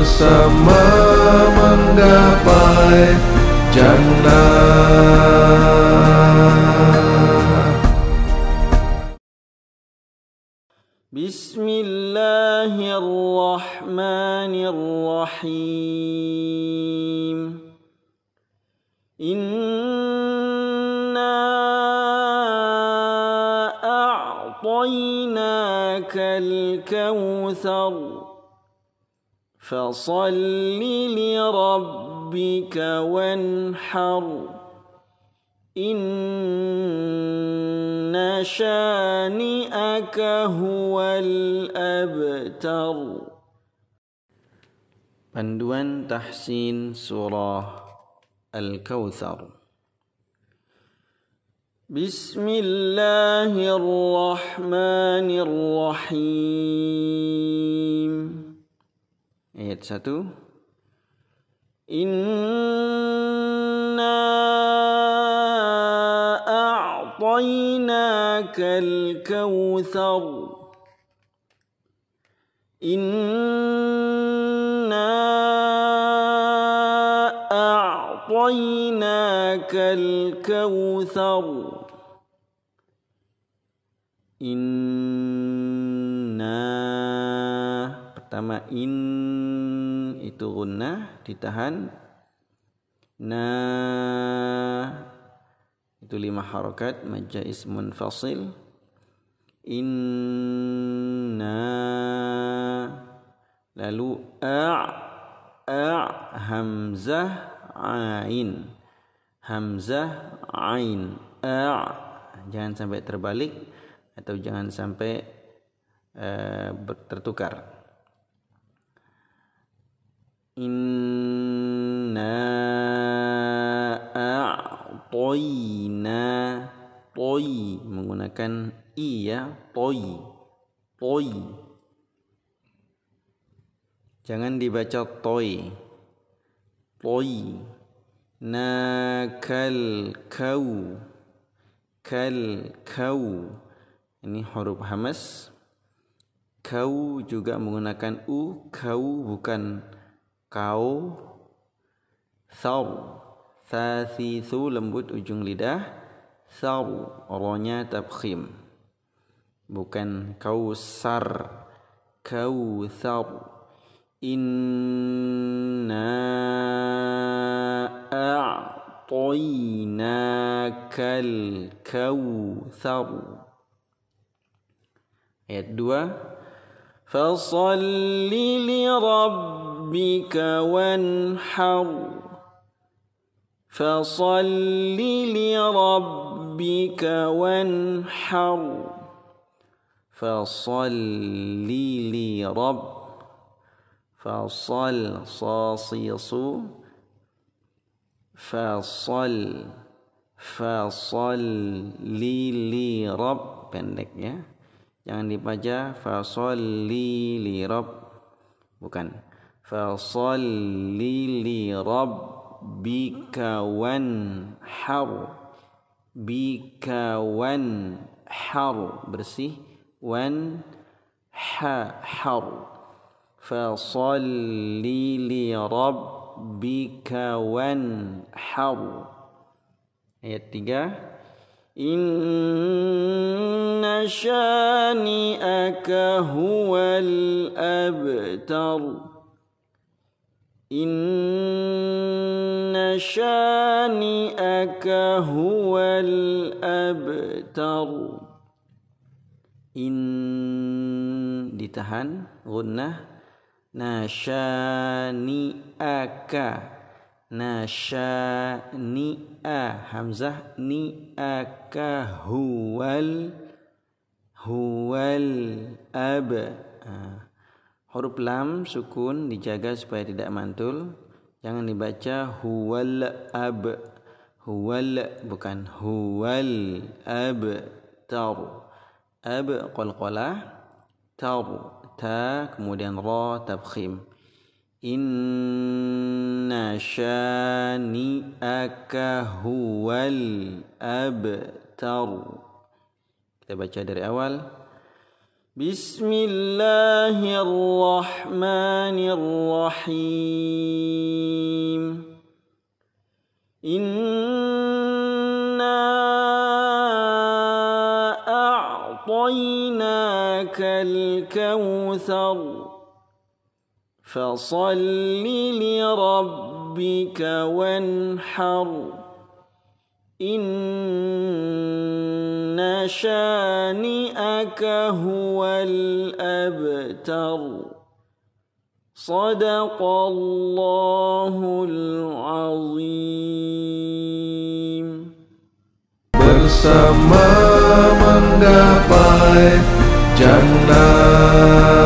bersama menggapai jannah Bismillahirrahmanirrahim Inna a'tainaka al الكوثر فصل لربك وانحر إن شانئك هو الأبتر Panduan تحسين سورة الكوثر بسم الله الرحمن الرحيم ayat 1 Inna a'tainaka al kautsar Inna a'tainakal kautsar sama in itu gunnah ditahan na itu lima harokat majais munfasil inna lalu a a hamzah ain hamzah ain a jangan sampai terbalik atau jangan sampai uh, tertukar Inna a'toina Toi menggunakan i ya Toi Toi Jangan dibaca toi Toi Nakal kau Kal kau Ini huruf hamas Kau juga menggunakan u Kau bukan kau saw sasisu lembut ujung lidah sau ronya tabkhim bukan kau sar, kau sau inna kau kautsar ayat 2 fasalli li rabb ربك وانحر فصل لربك وانحر فصل لرب فصل صاصيص فصل فصل لرب pendek ya jangan dibaca fasolli li rob bukan فصل لربك وانحر بك وانحر برسيه وانحر فصل لربك وانحر ayat 3 إن شانئك هو الأبتر إن شانئك هو الأبتر إن ditahan gunnah nasyani'aka nasyani'a hamzah ni'aka huwal huwal ab ha. Huruf lam sukun dijaga supaya tidak mantul. Jangan dibaca huwal ab. Huwal bukan huwal ab tar. Ab qalqalah tar ta kemudian ra tabkhim. Inna syani'aka huwal abtar. Kita baca dari awal. بسم الله الرحمن الرحيم إنا أعطيناك الكوثر فصل لربك وانحر إن شانئك هو الأبتر صدق الله العظيم bersama menggapai jannah